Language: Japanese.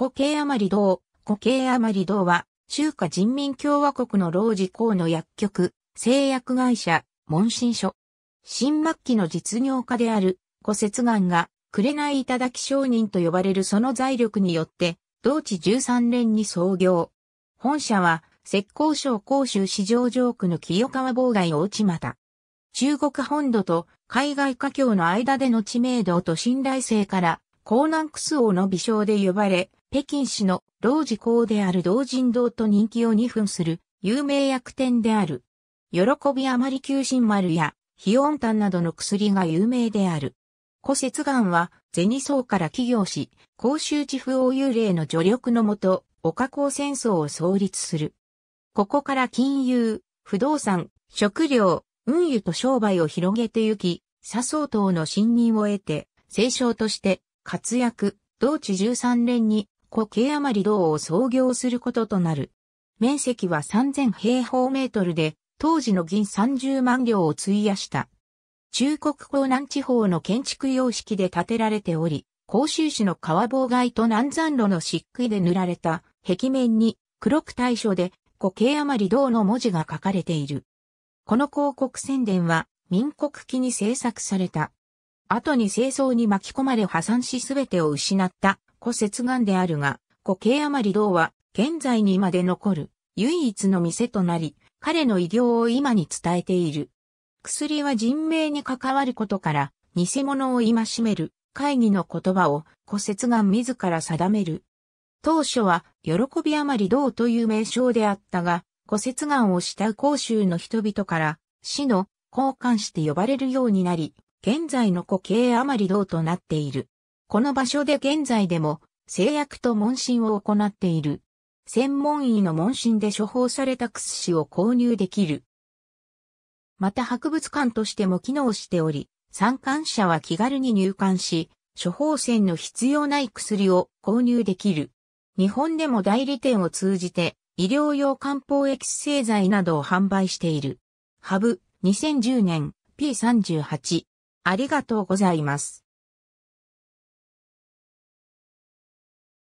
古慶余り堂、古慶余り堂は、中華人民共和国の老事公の薬局、製薬会社、問診所。新末期の実業家である、古節眼が、紅いただき商人と呼ばれるその財力によって、同地13連に創業。本社は、浙江省甲州市場上区の清川妨害ちまた。中国本土と海外華僑の間での知名度と信頼性から、江南クス王の微笑で呼ばれ、北京市の老寺公である同人堂と人気を二分する有名薬店である。喜びあまり求心丸や、非温炭などの薬が有名である。古節岩は、銭僧から起業し、甲州地不王幽霊の助力のもと、岡港戦争を創立する。ここから金融、不動産、食料、運輸と商売を広げてゆき、笹総等の信任を得て、政商として活躍、同地13連に、古慶余り堂を創業することとなる。面積は3000平方メートルで、当時の銀30万両を費やした。中国江南地方の建築様式で建てられており、甲州市の川妨害と南山路の漆喰で塗られた壁面に黒く対書で古慶余り堂の文字が書かれている。この広告宣伝は民国期に制作された後に清掃に巻き込まれ破産しすべてを失った古雪眼であるが、古慶余り道は現在にまで残る唯一の店となり、彼の偉業を今に伝えている。薬は人命に関わることから、偽物を戒める会議の言葉を古雪眼自ら定める。当初は、喜び余り道という名称であったが、古雪眼を慕う甲州の人々から、死の交換して呼ばれるようになり、現在の固形余り道となっている。この場所で現在でも、製薬と問診を行っている。専門医の問診で処方された薬を購入できる。また博物館としても機能しており、参観者は気軽に入館し、処方箋の必要ない薬を購入できる。日本でも代理店を通じて医療用漢方液製剤などを販売している。ハブ2010年 P38 ありがとうございます。